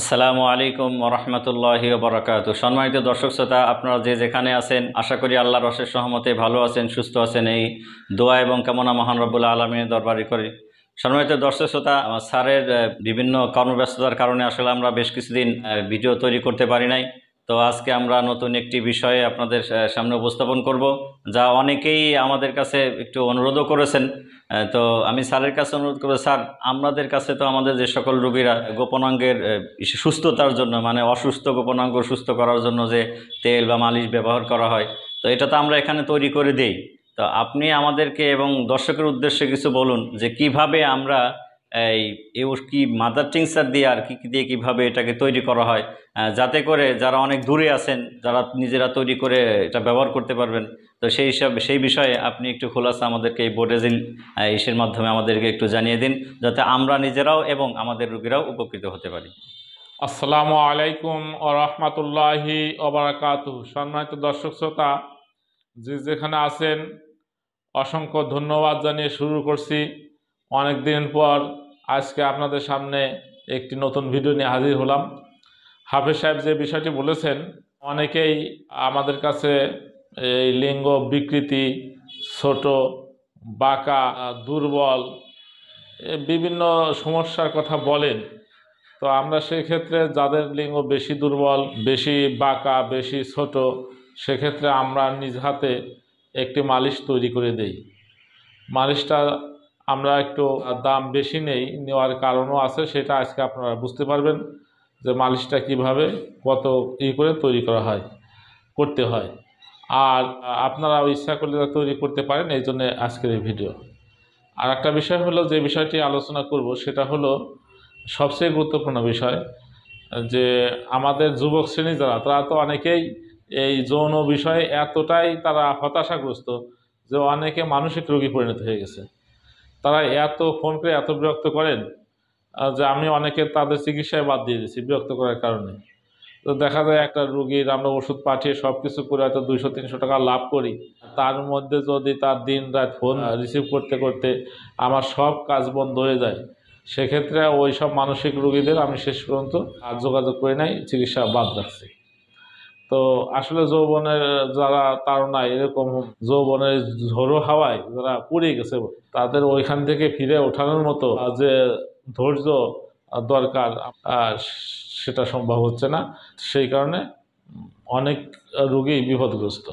আসসালামু আলাইকুম রহমতুল্লাহ বরকাত সম্মানিত দর্শক শ্রোতা আপনারা যে যেখানে আছেন আশা করি আল্লাহ রসের সহমতে ভালো আছেন সুস্থ আছেন এই দোয়া এবং কামনা মহান রব্বুল্লা আলমীর দরবারি করি সম্মানিত দর্শক শ্রোতা স্যারের বিভিন্ন কর্মব্যস্ততার কারণে আসলে আমরা বেশ কিছুদিন ভিডিও তৈরি করতে পারি নাই তো আজকে আমরা নতুন একটি বিষয়ে আপনাদের সামনে উপস্থাপন করব যা অনেকেই আমাদের কাছে একটু অনুরোধও করেছেন তো আমি স্যারের কাছে অনুরোধ করবো স্যার আমাদের কাছে তো আমাদের যে সকল রোগীরা গোপনাঙ্গের সুস্থতার জন্য মানে অসুস্থ গোপনাঙ্গ সুস্থ করার জন্য যে তেল বা মালিশ ব্যবহার করা হয় তো এটা তো আমরা এখানে তৈরি করে দেই তো আপনি আমাদেরকে এবং দর্শকের উদ্দেশ্যে কিছু বলুন যে কিভাবে আমরা এই কি মাদার টিংসার দিয়ে আর কি দিয়ে কীভাবে এটাকে তৈরি করা হয় যাতে করে যারা অনেক দূরে আছেন যারা নিজেরা তৈরি করে এটা ব্যবহার করতে পারবেন তো সেই হিসাবে সেই বিষয়ে আপনি একটু খোলাসা আমাদেরকে এই বোর্ডেজিল ইসের মাধ্যমে আমাদেরকে একটু জানিয়ে দিন যাতে আমরা নিজেরাও এবং আমাদের রুগীরাও উপকৃত হতে পারি আসসালামু আলাইকুম ও রহমতুল্লাহি ওবরাকাত সম্মানিত দর্শক শ্রোতা যে যেখানে আছেন অসংখ্য ধন্যবাদ জানিয়ে শুরু করছি অনেক দিন পর আজকে আপনাদের সামনে একটি নতুন ভিডিও নিয়ে হাজির হলাম হাফিজ সাহেব যে বিষয়টি বলেছেন অনেকেই আমাদের কাছে এই লিঙ্গ বিকৃতি ছোট বাঁকা দুর্বল বিভিন্ন সমস্যার কথা বলেন তো আমরা সেই ক্ষেত্রে যাদের লিঙ্গ বেশি দুর্বল বেশি বাঁকা বেশি ছোট সেক্ষেত্রে আমরা নিজ হাতে একটি মালিশ তৈরি করে দেই মালিশটা আমরা একটু দাম বেশি নেই নেওয়ার কারণও আছে সেটা আজকে আপনারা বুঝতে পারবেন যে মালিশটা কিভাবে কত ই করে তৈরি করা হয় করতে হয় আর আপনারা ইচ্ছা করলে তৈরি করতে পারেন এই জন্যে আজকের এই ভিডিও আর একটা বিষয় হলো যে বিষয়টি আলোচনা করব সেটা হলো সবচেয়ে গুরুত্বপূর্ণ বিষয় যে আমাদের যুবক শ্রেণী যারা তারা তো অনেকেই এই যৌন বিষয়ে এতটাই তারা হতাশাগ্রস্ত যে অনেকে মানসিক রোগী পরিণত হয়ে গেছে তারা এত ফোন করে এত বিরক্ত করেন যে আমি অনেকে তাদের চিকিৎসায় বাদ দিয়ে দিয়েছি বিরক্ত করার কারণে তো দেখা যায় একটা রুগীর আমরা ওষুধ পাঠিয়ে সব কিছু করে হয়তো দুইশো তিনশো টাকা লাভ করি তার মধ্যে যদি তার দিন রাত ফোন হ্যাঁ। রিসিভ করতে করতে আমার সব কাজ বন্ধ হয়ে যায় সেক্ষেত্রে ওই সব মানসিক রুগীদের আমি শেষ পর্যন্ত আর যোগাযোগ করে নাই চিকিৎসা বাদ রাখছি তো আসলে যৌবনের যারা তারা এরকম যৌবনের ঝোড়ো হাওয়ায় যারা পুড়ে গেছে তাদের ওইখান থেকে ফিরে ওঠানোর মতো যে ধৈর্য দরকার সেটা সম্ভব হচ্ছে না সেই কারণে অনেক রোগী বিপদগ্রস্ত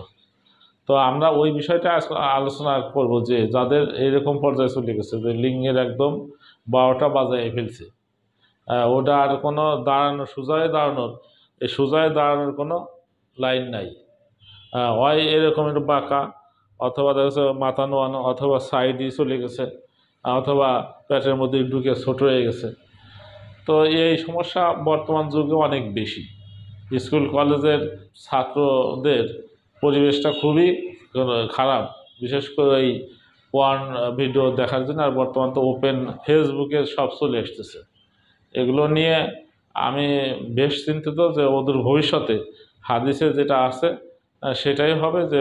তো আমরা ওই বিষয়টা আলোচনা করব যে যাদের এরকম পর্যায়ে চলে গেছে যে লিঙ্গের একদম বারোটা বাজায় ফেলছে ওটা আর কোনো দাঁড়ানোর সোজায় দাঁড়ানোর এই সোজায় দাঁড়ানোর কোনো লাইন নাই হ্যাঁ, হয় এরকম একটু বাঁকা অথবা দেখা মাথা নোয়ানো অথবা সাইডই চলে গেছে অথবা পেটের মধ্যে ঢুকে ছোট হয়ে গেছে তো এই সমস্যা বর্তমান যুগে অনেক বেশি স্কুল কলেজের ছাত্রদের পরিবেশটা খুবই খারাপ বিশেষ করে এই ওয়ান ভিডিও দেখার জন্য আর বর্তমান তো ওপেন ফেসবুকে সব চলে এসতেছে এগুলো নিয়ে আমি বেশ চিন্তিত যে ওদের ভবিষ্যতে হাদিসে যেটা আছে সেটাই হবে যে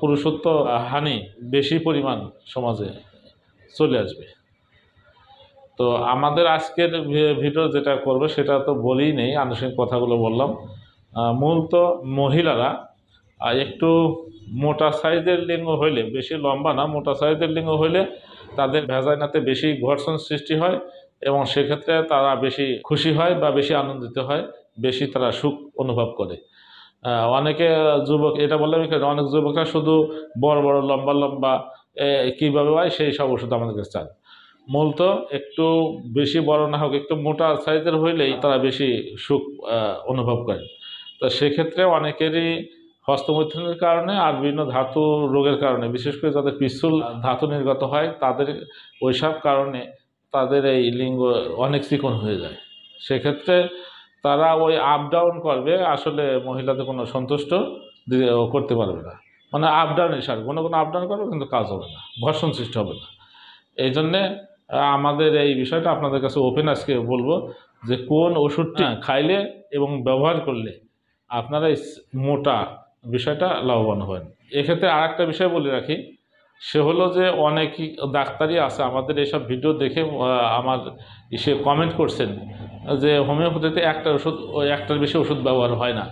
পুরুষত্ব হানি বেশি পরিমাণ সমাজে চলে আসবে তো আমাদের আজকের ভিডিও যেটা করবে সেটা তো বলেই নেই আনুষ্ঠানিক কথাগুলো বললাম মূলত মহিলারা একটু মোটা সাইজের লিঙ্গ হইলে বেশি লম্বা না মোটা সাইজের লিঙ্গ হইলে তাদের ভেজাইনাতে বেশি ঘর্ষণ সৃষ্টি হয় এবং সেক্ষেত্রে তারা বেশি খুশি হয় বা বেশি আনন্দিত হয় বেশি তারা সুখ অনুভব করে হ্যাঁ, অনেকে যুবক এটা বললাম অনেক যুবকরা শুধু বড় বড় লম্বা লম্বা কীভাবে হয় সেই সব ওষুধ আমাদের কাছে চান মূলত একটু বেশি বড় না হোক একটু মোটা সাইজের হইলেই তারা বেশি সুখ অনুভব করে তো সেক্ষেত্রে অনেকেরই হস্তমৈথুনের কারণে আর বিভিন্ন ধাতু রোগের কারণে বিশেষ করে যাদের পিসুল ধাতু নির্গত হয় তাদের ওইসব কারণে তাদের এই লিঙ্গ অনেক চিকন হয়ে যায় সেক্ষেত্রে তারা ওই আপ ডাউন করবে আসলে মহিলাদের কোনো সন্তুষ্ট করতে পারবে না মানে আপ ডাউন হিসাবে কোনো কোনো আপ ডাউন করবে কিন্তু কাজ হবে না ভর্ষণ সৃষ্টি হবে না এই জন্যে আমাদের এই বিষয়টা আপনাদের কাছে ওপেন আজকে বলবো যে কোন ওষুধটি হ্যাঁ। খাইলে এবং ব্যবহার করলে আপনারা মোটা বিষয়টা লাভবান হবেন এক্ষেত্রে আর একটা বিষয় বলে রাখি সে হলো যে অনেক ডাক্তারই আছে আমাদের এসব ভিডিও দেখে আমার সে কমেন্ট করছেন যে হোমিওপ্যাথিতে একটা ওষুধ একটার বেশি ওষুধ ব্যবহার হয় না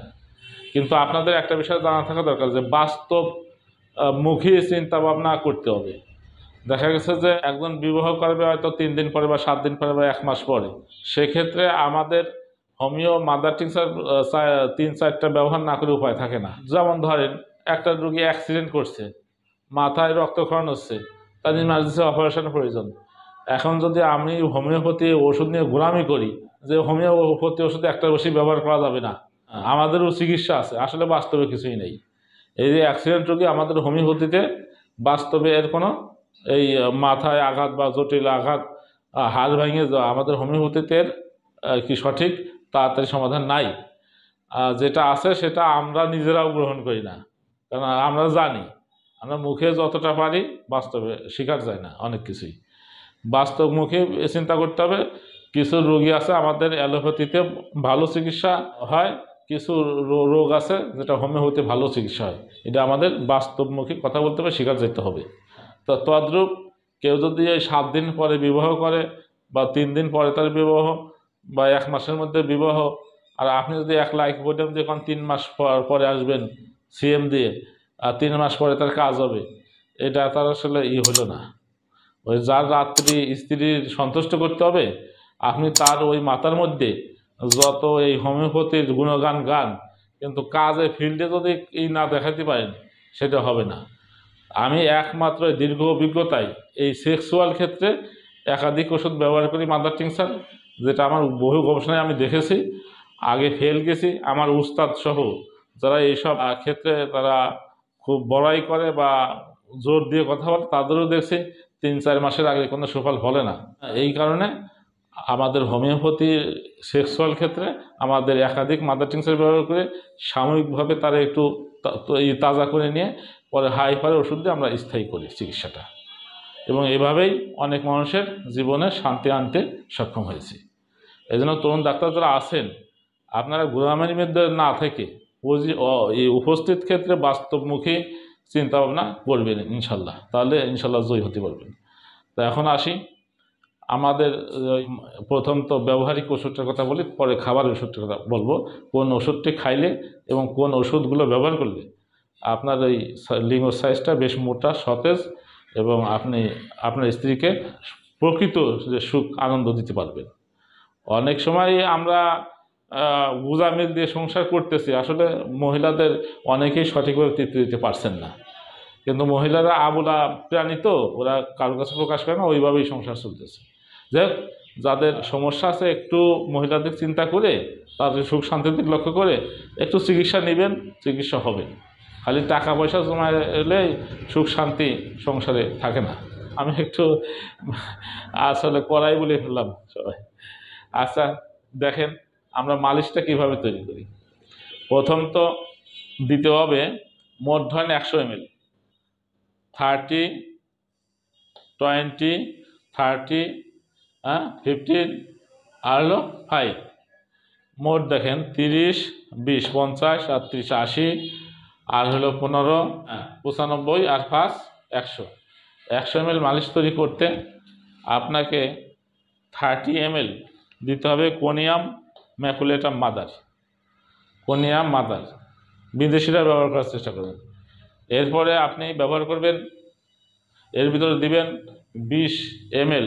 কিন্তু আপনাদের একটা বিষয় জানা থাকা দরকার যে বাস্তব মুখী চিন্তা ভাবনা করতে হবে দেখা গেছে যে একজন বিবাহ করবে হয়তো তিন দিন পরে বা সাত দিন পরে বা এক মাস পরে সেক্ষেত্রে আমাদের হোমিও মাদার টিংসার তিন চারটা ব্যবহার না করে উপায় থাকে না যেমন ধরেন একটা রুগী অ্যাক্সিডেন্ট করছে মাথায় রক্তক্ষরণ হচ্ছে তাদের ইমার্জেন্সি অপারেশন প্রয়োজন এখন যদি আমি হোমিওপ্যাথি ওষুধ নিয়ে গোলামি করি যে হোমিওপ্যাথি ওষুধ একটা বেশি ব্যবহার করা যাবে না হ্যাঁ। আমাদেরও চিকিৎসা আছে আসলে বাস্তবে কিছুই নেই এই যে অ্যাক্সিডেন্ট রোগী আমাদের হোমিওপ্যাথিতে বাস্তবে এর কোনো এই মাথায় আঘাত বা জটিল আঘাত হাড় ভেঙে যাওয়া আমাদের হোমিওপ্যাথিতে কি সঠিক তাড়াতাড়ি সমাধান নাই যেটা আছে সেটা আমরা নিজেরাও গ্রহণ করি না কারণ আমরা জানি আমরা মুখে যতটা পারি বাস্তবে শেখার যায় না অনেক কিছুই বাস্তব মুখে চিন্তা করতে হবে কিছু রোগী আছে আমাদের অ্যালোপ্যাথিতে ভালো চিকিৎসা হয় কিছু রোগ আছে যেটা হোমিওপ্যাথি ভালো চিকিৎসা হয় এটা আমাদের বাস্তবমুখী কথা বলতে হবে শিকার যেতে হবে তো তদ্রূপ কেউ যদি এই সাত দিন পরে বিবাহ করে বা তিন দিন পরে তার বিবাহ বা এক মাসের মধ্যে বিবাহ আর আপনি যদি এক লাইক বোর্ডে যে তিন মাস পর পরে আসবেন সিএম দিয়ে আর তিন মাস পরে তার কাজ হবে এটা তার আসলে ই হলো না ওই যার রাত্রি স্ত্রীর সন্তুষ্ট করতে হবে আপনি তার ওই মাথার মধ্যে যত এই হোমিওপ্যাথির গুণগান গান কিন্তু কাজে ফিল্ডে যদি ই না দেখাতে পারেন সেটা হবে না আমি একমাত্র দীর্ঘ অভিজ্ঞতায় এই সেক্সুয়াল ক্ষেত্রে একাধিক ওষুধ ব্যবহার করি মাদার টিংসার যেটা আমার বহু গবেষণায় আমি দেখেছি আগে ফেল গেছি আমার উস্তাদ সহ যারা এইসব ক্ষেত্রে তারা খুব বড়াই করে বা জোর দিয়ে কথা বলে তাদেরও দেখছি তিন চার মাসের আগে কোনো সুফল ফলে না এই কারণে আমাদের হোমিওপ্যাথি সেক্সুয়াল ক্ষেত্রে আমাদের একাধিক মাদার টিংসার ব্যবহার করে সাময়িকভাবে তারা একটু তাজা করে নিয়ে পরে হাই ফারে ওষুধ দিয়ে আমরা স্থায়ী করি চিকিৎসাটা এবং এভাবেই অনেক মানুষের জীবনে শান্তি আনতে সক্ষম হয়েছি এই জন্য তরুণ ডাক্তার যারা আছেন আপনারা গুরামের মধ্যে না থেকে উপস্থিত ক্ষেত্রে বাস্তবমুখী চিন্তাভাবনা করবেন ইনশাল্লাহ তাহলে ইনশাল্লাহ জয়ী হতে পারবেন তা এখন আসি আমাদের প্রথম তো ব্যবহারিক ওষুধটার কথা বলি পরে খাবার ওষুধটার কথা বলবো কোন ওষুধটি খাইলে এবং কোন ওষুধগুলো ব্যবহার করলে আপনার ওই লিঙ্গ সাইজটা বেশ মোটা সতেজ এবং আপনি আপনার স্ত্রীকে প্রকৃত যে সুখ আনন্দ দিতে পারবেন অনেক সময় আমরা মিল দিয়ে সংসার করতেছি আসলে মহিলাদের অনেকেই সঠিকভাবে তৃপ্তি দিতে পারছেন না কিন্তু মহিলারা আবুলা প্রাণী তো ওরা কারো কাছে প্রকাশ করে না ওইভাবেই সংসার চলতেছে যাই যাদের সমস্যা আছে একটু মহিলাদের চিন্তা করে তাদের সুখ শান্তির দিক লক্ষ্য করে একটু চিকিৎসা নেবেন চিকিৎসা হবে খালি টাকা পয়সা জমা এলে সুখ শান্তি সংসারে থাকে না আমি একটু আসলে করাই বলে ফেললাম সবাই আচ্ছা দেখেন আমরা মালিশটা কিভাবে তৈরি করি প্রথম তো দিতে হবে মোট ধরেন একশো এমএল থার্টি টোয়েন্টি থার্টি হ্যাঁ ফিফটিন আর হলো ফাইভ মোট দেখেন তিরিশ বিশ পঞ্চাশ আটত্রিশ আশি আর হলো পনেরো হ্যাঁ, পঁচানব্বই আর পাঁচ একশো একশো এমএল মালিশ তৈরি করতে আপনাকে থার্টি এমএল দিতে হবে কোনিয়াম ম্যাকুলেটা মাদার কোনিয়া মাদার বিদেশিরা ব্যবহার করার চেষ্টা করবেন এরপরে আপনি ব্যবহার করবেন এর ভিতরে দিবেন বিশ এম এল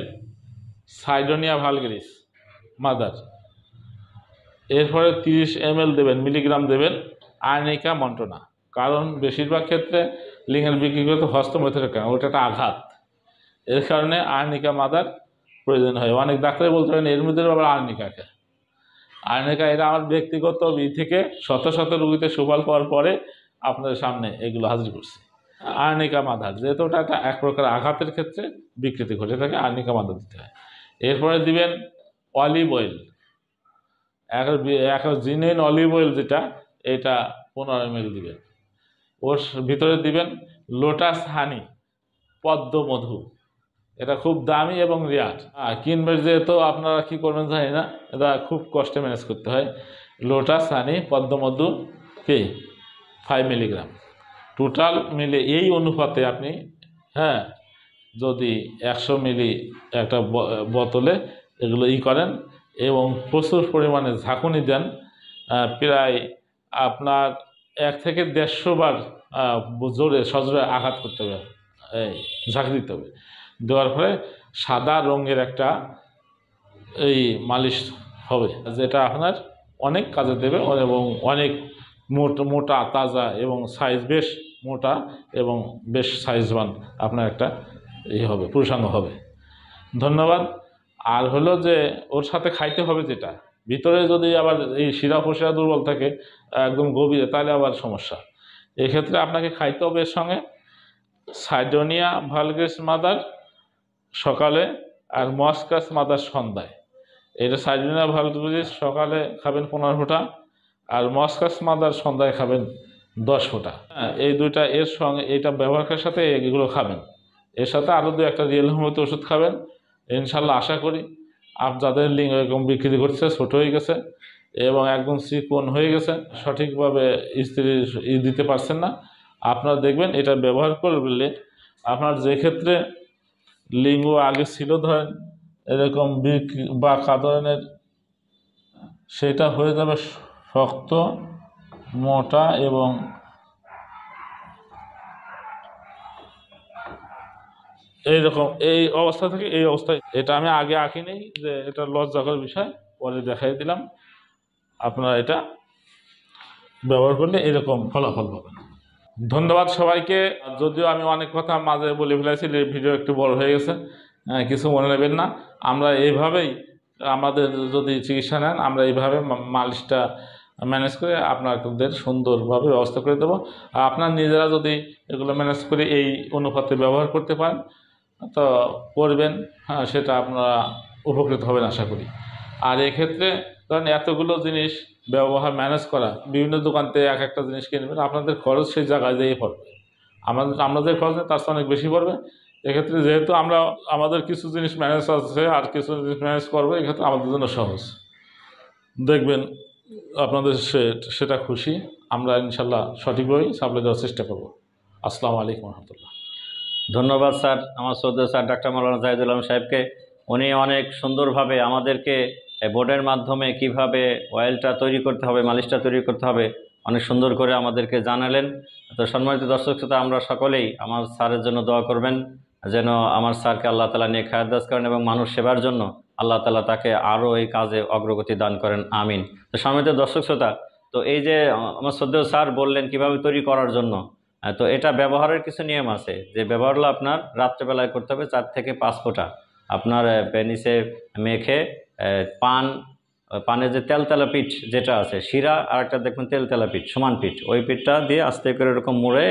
সাইডোনিয়া ভালগ্রিস মাদার এরপরে তিরিশ এম এল দেবেন মিলিগ্রাম দেবেন আয়নিকা মন্টনা কারণ বেশিরভাগ ক্ষেত্রে লিঙ্গের বিক্রি হস্ত হস্তমৈথের কেন ওটা একটা আঘাত এর কারণে আয়নিকা মাদার প্রয়োজন হয় অনেক ডাক্তারই বলতে পারেন এর মধ্যে আবার আয়নিকাকে আয়নিকা এটা আমার ব্যক্তিগত ই থেকে শত শত রুগীতে সুফল পাওয়ার পরে আপনাদের সামনে এগুলো হাজির করছে আয়নিকা মাদা যেহেতু ওটা একটা এক প্রকার আঘাতের ক্ষেত্রে বিকৃতি ঘটে থাকে আয়নিকা মাদা দিতে হয় এরপরে দিবেন অলিভ অয়েল এক এক জিনেন অলিভ অয়েল যেটা এটা পনেরো এম দিবেন ওর ভিতরে দিবেন লোটাস হানি পদ্ম মধু এটা খুব দামি এবং রেয়ার যে যেহেতু আপনারা কি করবেন জানি না এটা খুব কষ্টে ম্যানেজ করতে হয় লোটাস হানি পদ্মমধু কি ফাইভ মিলিগ্রাম টোটাল মিলে এই অনুপাতে আপনি হ্যাঁ যদি একশো মিলি একটা বোতলে এগুলো ই করেন এবং প্রচুর পরিমাণে ঝাঁকুনি দেন প্রায় আপনার এক থেকে দেড়শো বার জোরে সজোরে আঘাত করতে হবে এই ঝাঁকি দিতে হবে দেওয়ার ফলে সাদা রঙের একটা এই মালিশ হবে যেটা আপনার অনেক কাজে দেবে এবং অনেক মোটা তাজা এবং সাইজ বেশ মোটা এবং বেশ সাইজবান আপনার একটা ই হবে পুরুষাঙ্গ হবে ধন্যবাদ আর হলো যে ওর সাথে খাইতে হবে যেটা ভিতরে যদি আবার এই শিরা ফসিরা দুর্বল থাকে একদম গভীরে তাহলে আবার সমস্যা এক্ষেত্রে আপনাকে খাইতে হবে এর সঙ্গে সাইডোনিয়া ভালগ্রেস মাদার সকালে আর মস্কাস মাদার সন্ধ্যায় এটা সাইজুনা ভারতবুজি সকালে খাবেন পনেরো ফোঁটা আর মস্কাস মাদার সন্ধ্যায় খাবেন দশ ফোঁটা হ্যাঁ, এই দুইটা এর সঙ্গে এটা ব্যবহারের সাথে এগুলো খাবেন এর সাথে আরও দু একটা রিয়েল হোমিওতে ওষুধ খাবেন ইনশাল্লাহ আশা করি আপ যাদের লিঙ্গ এরকম বিক্রি করছে ছোট হয়ে গেছে এবং একদম চিকন হয়ে গেছে সঠিকভাবে স্ত্রী দিতে পারছেন না আপনারা দেখবেন এটা ব্যবহার করলে আপনার যে ক্ষেত্রে লিঙ্গ আগে ছিল ধরেন এরকম বিক বা ধরনের সেটা হয়ে যাবে শক্ত মোটা এবং এইরকম এই অবস্থা থেকে এই অবস্থায় এটা আমি আগে আঁকিনি যে এটা লজ্জাকর বিষয় পরে দেখাই দিলাম আপনারা এটা ব্যবহার করলে এরকম ফলাফল পাবেন ধন্যবাদ সবাইকে যদিও আমি অনেক কথা মাঝে বলে ফেলেছি ভিডিও একটু বড় হয়ে গেছে হ্যাঁ, কিছু মনে নেবেন না আমরা এইভাবেই আমাদের যদি চিকিৎসা নেন আমরা এইভাবে মালিশটা ম্যানেজ করে আপনাদের সুন্দরভাবে ব্যবস্থা করে দেবো আর আপনার নিজেরা যদি এগুলো ম্যানেজ করে এই অনুপাতে ব্যবহার করতে পারেন তো করবেন হ্যাঁ সেটা আপনারা উপকৃত হবেন আশা করি আর এক্ষেত্রে কারণ এতগুলো জিনিস ব্যবহার ম্যানেজ করা বিভিন্ন দোকানতে এক একটা জিনিস কিনবেন আপনাদের খরচ সেই জায়গায় যেয়ে পড়বে আমাদের আমাদের খরচ নেই তার অনেক বেশি পড়বে এক্ষেত্রে যেহেতু আমরা আমাদের কিছু জিনিস ম্যানেজ আছে আর কিছু জিনিস ম্যানেজ করবো এক্ষেত্রে আমাদের জন্য সহজ দেখবেন আপনাদের সেটা খুশি আমরা ইনশাল্লাহ সঠিকভাবেই সাপ্লাই দেওয়ার চেষ্টা করব আসসালামু আলাইকুম রহমতুল্লাহ ধন্যবাদ স্যার আমার শ্রদ্ধা স্যার ডাক্তার মৌলানা জাহিদুল্লাম সাহেবকে উনি অনেক সুন্দরভাবে আমাদেরকে বোর্ডের মাধ্যমে কিভাবে অয়েলটা তৈরি করতে হবে মালিশটা তৈরি করতে হবে অনেক সুন্দর করে আমাদেরকে জানালেন তো সম্মানিত দর্শক শ্রোতা আমরা সকলেই আমার স্যারের জন্য দোয়া করবেন যেন আমার স্যারকে আল্লাহ তালা নিয়ে খায়াদাস করেন এবং মানুষ সেবার জন্য আল্লাহ তালা তাকে আরও এই কাজে অগ্রগতি দান করেন আমিন তো সম্মানিত দর্শক শ্রোতা তো এই যে আমার শ্রদ্ধেয় স্যার বললেন কিভাবে তৈরি করার জন্য তো এটা ব্যবহারের কিছু নিয়ম আছে যে ব্যবহার হলো আপনার রাত্রেবেলায় করতে হবে চার থেকে পাঁচ ফোঁটা আপনার পেনিসে মেখে পান পানের যে তেলা পিঠ যেটা আছে শিরা আর একটা দেখবেন তেলা পিঠ সমান পিঠ ওই পিঠটা দিয়ে আস্তে করে এরকম মুড়ে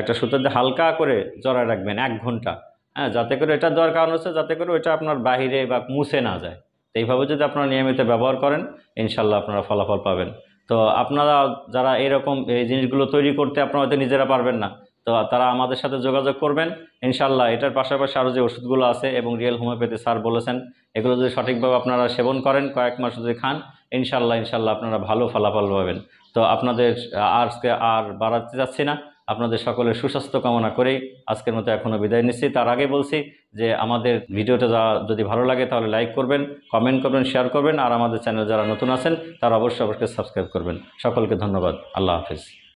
একটা সুতো দিয়ে হালকা করে জড়া রাখবেন এক ঘন্টা হ্যাঁ যাতে করে এটা দেওয়ার কারণ হচ্ছে যাতে করে ওইটা আপনার বাহিরে বা মুছে না যায় তো এইভাবে যদি আপনারা নিয়মিত ব্যবহার করেন ইনশাল্লাহ আপনারা ফলাফল পাবেন তো আপনারা যারা এরকম এই জিনিসগুলো তৈরি করতে আপনারা হয়তো নিজেরা পারবেন না তো তারা আমাদের সাথে যোগাযোগ করবেন ইনশাল্লাহ এটার পাশাপাশি আরও যে ওষুধগুলো আছে এবং রিয়েল হোমিওপ্যাথি স্যার বলেছেন এগুলো যদি সঠিকভাবে আপনারা সেবন করেন কয়েক মাস যদি খান ইনশাল্লাহ ইনশাল্লাহ আপনারা ভালো ফলাফল পাবেন তো আপনাদের আজকে আর বাড়াতে যাচ্ছি না আপনাদের সকলের সুস্বাস্থ্য কামনা করেই আজকের মতো এখনও বিদায় নিচ্ছি তার আগে বলছি যে আমাদের ভিডিওটা যা যদি ভালো লাগে তাহলে লাইক করবেন কমেন্ট করবেন শেয়ার করবেন আর আমাদের চ্যানেল যারা নতুন আছেন তারা অবশ্যই অবশ্যই সাবস্ক্রাইব করবেন সকলকে ধন্যবাদ আল্লাহ হাফিজ